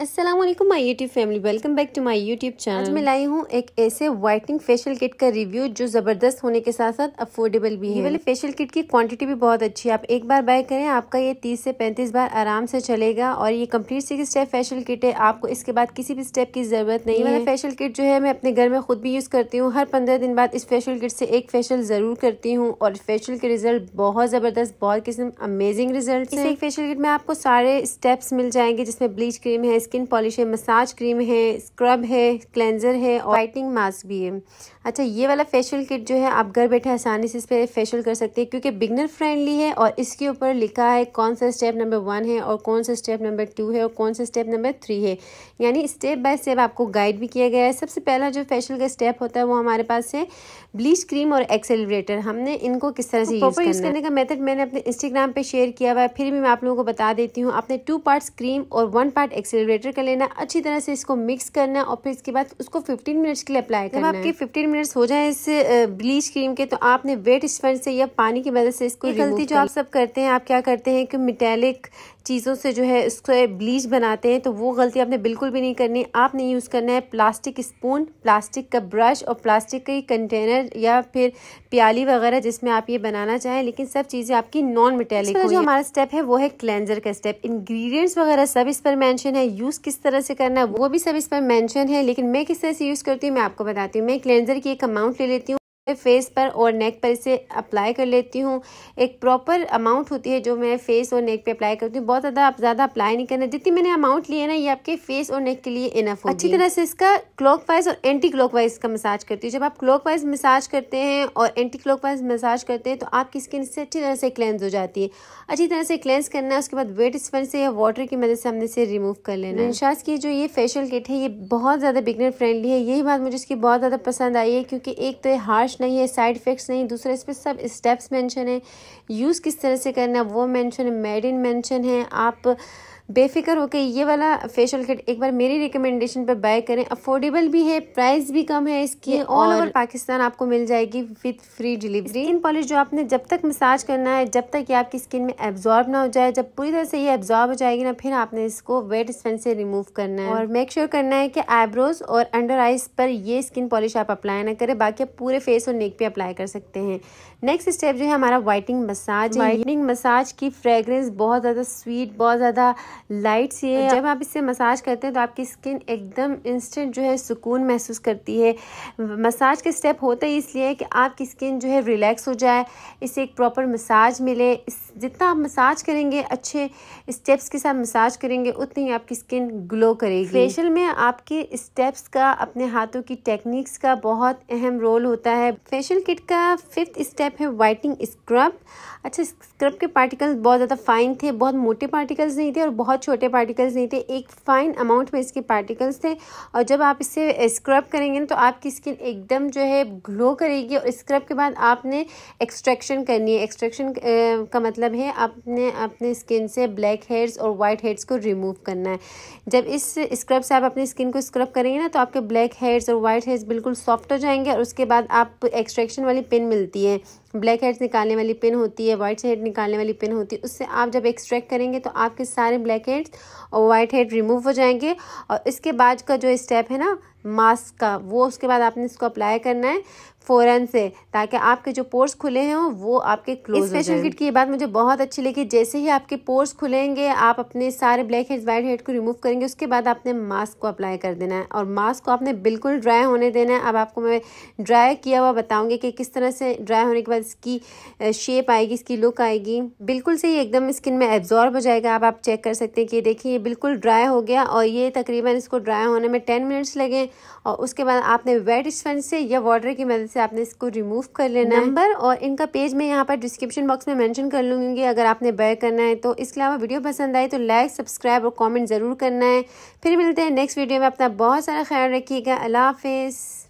अस्सलाम वालेकुम my YouTube family welcome back to my YouTube channel आज मैं लाई हूँ एक ऐसे वाइटनिंग फेशियल किट का रिव्यू जो ज़बरदस्त होने के साथ साथ अफोर्डेबल भी है वाले फेशियल किट की क्वांटिटी भी बहुत अच्छी है आप एक बार बाय करें आपका ये तीस से पैंतीस बार आराम से चलेगा और ये complete six step facial kit है आपको इसके बाद किसी भी स्टेप की ज़रूरत नहीं वाला फेशियल किट जो है मैं अपने घर में खुद भी यूज़ करती हूँ हर पंद्रह दिन बाद इस फेशियल किट से एक फेशियल ज़रूर करती हूँ और फेशियल के रिजल्ट बहुत ज़बरदस्त बहुत किस्म अमेजिंग रिजल्ट एक फेशियल किट में आपको सारे स्टेप्स मिल जाएंगे जिसमें ब्लीच क्रीम है स्किन पॉलिश है मसाज क्रीम है स्क्रब है क्लेंजर है और वाइटनिंग मास्क भी है अच्छा ये वाला फेशियल किट जो है आप घर बैठे आसानी से इस पर फेशियल कर सकते हैं क्योंकि बिगनर फ्रेंडली है और इसके ऊपर लिखा है कौन सा स्टेप नंबर वन है और कौन सा स्टेप नंबर टू है और कौन सा स्टेप नंबर थ्री है यानी स्टेप बाय स्टेप आपको गाइड भी किया गया है सबसे पहला जो फेशियल का स्टेप होता है वो हमारे पास है ब्लीच क्रीम और एक्सेलरेटर हमने इनको किस तरह से यूज़ तो यूज़ करने का मेथड मैंने अपने इंस्टाग्राम पर शेयर किया हुआ है फिर भी मैं आप लोगों को बता देती हूँ आपने टू पार्ट्स क्रीम और वन पार्ट एक्सेलरेटर ग्रेटर कर लेना अच्छी तरह से इसको मिक्स करना और फिर इसके बाद उसको 15 मिनट्स के लिए अप्लाई करना आपके 15 मिनट्स हो जाए इस ब्लीच क्रीम के तो आपने वेट स्पंज से या पानी की मदद से इसको गलती जो आप सब करते हैं आप क्या करते हैं कि मिटेलिक चीज़ों से जो है उसको ब्लीच बनाते हैं तो वो गलती आपने बिल्कुल भी नहीं करनी आपने यूज़ करना है प्लास्टिक स्पून प्लास्टिक का ब्रश और प्लास्टिक की कंटेनर या फिर प्याली वगैरह जिसमें आप ये बनाना चाहें लेकिन सब चीज़ें आपकी नॉन मेटेलिक तो जो हमारा स्टेप है वो है क्लेंजर का स्टेप इन्ग्रीडियंट्स वगैरह सब इस पर मैंशन है यूज़ किस तरह से करना है वो भी सब इस पर मैंशन है लेकिन मैं किस तरह से यूज़ करती हूँ मैं आपको बताती हूँ मैं क्लेंजर की एक अमाउंट ले लेती हूँ मैं फेस पर और नेक पर इसे अप्लाई कर लेती हूँ एक प्रॉपर अमाउंट होती है जो मैं फेस और नेक पे अप्लाई करती हूँ बहुत ज़्यादा आप ज़्यादा अप्लाई नहीं करना जितनी मैंने अमाउंट लिया ना ये आपके फेस और नेक के लिए इनफ अच्छी तरह से इसका क्लॉक और एंटी क्लॉक का मसाज करती हूँ जब आप क्लॉक मसाज करते हैं और एंटी क्लॉक मसाज करते हैं तो आपकी स्किन इससे अच्छी तरह से क्लेंज हो जाती है अच्छी तरह से क्लेंस करना है उसके बाद वेट स्पन से या वाटर की मदद से हमने इसे रिमूव कर लेना है की जो ये फेशियल किट है ये बहुत ज़्यादा बिगनर फ्रेंडली है यही बात मुझे इसकी बहुत ज़्यादा पसंद आई है क्योंकि एक तो ये हार्श नहीं है साइड इफ़ेक्ट्स नहीं दूसरा इस पर सब स्टेप्स मेंशन है यूज़ किस तरह से करना वो मेंशन है मेड इन मेंशन है आप बेफिक्र होकर ये वाला फेशियल किट एक बार मेरी रिकमेंडेशन पर बाय करें अफोर्डेबल भी है प्राइस भी कम है इसकी ऑल ओवर पाकिस्तान आपको मिल जाएगी with free delivery skin polish जो आपने जब तक मसाज करना है जब तक ये आपकी स्किन में एब्जॉर्ब ना हो जाए जब पूरी तरह से ये एब्जॉर्ब हो जाएगी ना फिर आपने इसको वेट स्पेन से रिमूव करना है और मेक श्योर sure करना है कि आईब्रोज और अंडर आइज पर ये स्किन पॉलिश आप अप्लाई ना करें बाकी आप पूरे फेस और नेक पे अप्लाई कर सकते हैं नेक्स्ट स्टेप जो है हमारा वाइटिंग मसाज वाइटनिंग मसाज की फ्रेगरेंस बहुत ज़्यादा स्वीट बहुत ज़्यादा लाइट सी है जब आप इससे मसाज करते हैं तो आपकी स्किन एकदम इंस्टेंट जो है सुकून महसूस करती है मसाज के स्टेप होते ही इसलिए है कि आपकी स्किन जो है रिलैक्स हो जाए इसे एक प्रॉपर मसाज मिले जितना आप मसाज करेंगे अच्छे स्टेप्स के साथ मसाज करेंगे उतनी ही आपकी स्किन ग्लो करेगी फेशियल में आपके स्टेप्स का अपने हाथों की टेक्निक्स का बहुत अहम रोल होता है फेशियल किट का फिफ्थ स्टेप है वाइटिंग स्क्रब अच्छा स्क्रब के पार्टिकल्स बहुत ज़्यादा फाइन थे बहुत मोटे पार्टिकल्स नहीं थे और बहुत बहुत छोटे पार्टिकल्स नहीं थे एक फ़ाइन अमाउंट में इसके पार्टिकल्स थे और जब आप इसे स्क्रब करेंगे ना तो आपकी स्किन एकदम जो है ग्लो करेगी और स्क्रब के बाद आपने एक्सट्रैक्शन करनी है एक्सट्रैक्शन का मतलब है आपने अपने स्किन से ब्लैक हेड्स और वाइट हेड्स को रिमूव करना है जब इस स्क्रब से आप अपनी स्किन को स्क्रब करेंगे ना तो आपके ब्लैक हेड्स और वाइट हेड्स बिल्कुल सॉफ्ट हो जाएंगे और उसके बाद आप एक्सट्रैक्शन वाली पिन मिलती है ब्लैक हेड्स निकालने वाली पिन होती है वाइट हेड निकालने वाली पिन होती है उससे आप जब एक्सट्रैक्ट करेंगे तो आपके सारे ब्लैक हेड्स और वाइट हेड रिमूव हो जाएंगे और इसके बाद का जो स्टेप है ना मास्क का वो उसके बाद आपने इसको अप्लाई करना है फ़ौरन से ताकि आपके जो पोर्स खुले हैं वो आपके क्लोज इस फेशियल किट की ये बात मुझे बहुत अच्छी लगी जैसे ही आपके पोर्स खुलेंगे आप अपने सारे ब्लैक हेड्स वाइट हेड को रिमूव करेंगे उसके बाद आपने मास्क को अप्लाई कर देना है और मास्क को आपने बिल्कुल ड्राई होने देना है अब आपको मैं ड्राई किया हुआ बताऊँगी कि किस तरह से ड्राई होने के बाद इसकी शेप आएगी इसकी लुक आएगी बिल्कुल से ये एकदम स्किन में एब्जॉर्ब हो जाएगा अब आप चेक कर सकते हैं कि देखिए ये बिल्कुल ड्राई हो गया और ये तकरीबन इसको ड्राई होने में टेन मिनट्स लगे और उसके बाद आपने वेट स्पंज से या वाटर की मदद से आपने इसको रिमूव कर लेना नंबर और इनका पेज मैं यहाँ पर डिस्क्रिप्शन बॉक्स में मैंशन कर लूँगी अगर आपने बाय करना है तो इसके अलावा वीडियो पसंद आई तो लाइक सब्सक्राइब और कॉमेंट ज़रूर करना है फिर मिलते हैं नेक्स्ट वीडियो में अपना बहुत सारा ख्याल रखिएगा अल्लाह हाफिज़